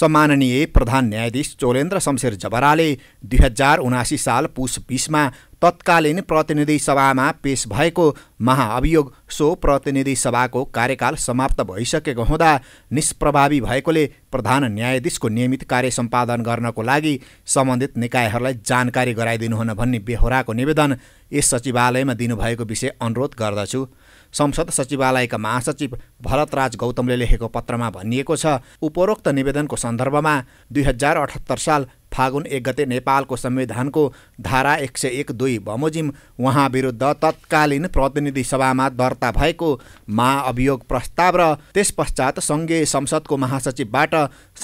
सम्माननीय प्रधान न्यायाधीश चोलेन्द्र शमशेर जबराले दुई हजार उनासी साल पुस बिसमा तत्कालीन प्रतिनिधि सभामा पेस भएको महाअभियोग सो प्रतिनिधि सभाको कार्यकाल समाप्त भइसकेको हुँदा निष्प्रभावी भएकोले प्रधान न्यायाधीशको नियमित कार्य सम्पादन गर्नको लागि सम्बन्धित निकायहरूलाई जानकारी गराइदिनुहुन भन्ने बेहोराको निवेदन यस सचिवालयमा दिनुभएको विषय अनुरोध गर्दछु संसद सचिवालयका महासचिव भरतराज गौतमले लेखेको पत्रमा भनिएको छ उपरोक्त निवेदनको सन्दर्भमा दुई हजार अठहत्तर साल फागुन एक गते नेपालको संविधानको धारा एक सय एक दुई बमोजिम उहाँ विरुद्ध तत्कालीन प्रतिनिधि सभामा दर्ता भएको महाअभियोग प्रस्ताव र त्यस पश्चात सङ्घीय संसदको महासचिवबाट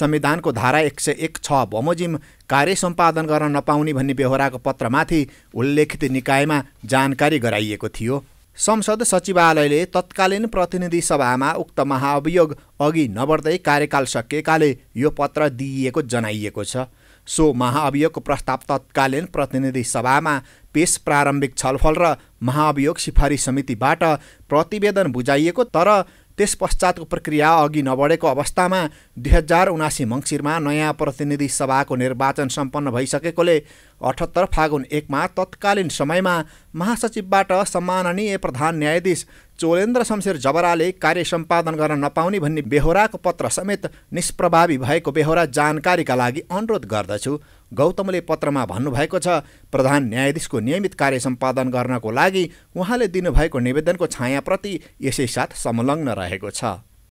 संविधानको धारा एक सय एक छ बमोजिम कार्य सम्पादन गर्न नपाउने भन्ने बेहोराको पत्रमाथि उल्लेखित निकायमा जानकारी गराइएको थियो संसद सचिवालयले तत्कालीन प्रतिनिधि सभामा उक्त महाअभियोग अघि नबढ्दै कार्यकाल सकिएकाले यो पत्र दिइएको जनाइएको छ सो महाअभियोगको प्रस्ताव तत्कालीन प्रतिनिधि सभामा पेश प्रारम्भिक छलफल र महाअभियोग सिफारिस समितिबाट प्रतिवेदन बुझाइएको तर त्यस पश्चातको प्रक्रिया अघि नबढेको अवस्थामा दुई हजार उनासी मङ्सिरमा नयाँ प्रतिनिधि सभाको निर्वाचन सम्पन्न भइसकेकोले अठहत्तर फागुन एकमा तत्कालीन समयमा महासचिवबाट सम्माननीय प्रधान न्यायाधीश चोलेन्द्र शमशेर जबराले कार्य सम्पादन गर्न नपाउने भन्ने बेहोराको पत्र समेत निष्प्रभावी भएको बेहोरा जानकारीका लागि अनुरोध गर्दछु गौतमले पत्रमा भन्नुभएको छ प्रधान न्यायाधीशको नियमित कार्य सम्पादन गर्नको लागि उहाँले दिनुभएको निवेदनको छायाप्रति यसैसाथ संलग्न रहेको छ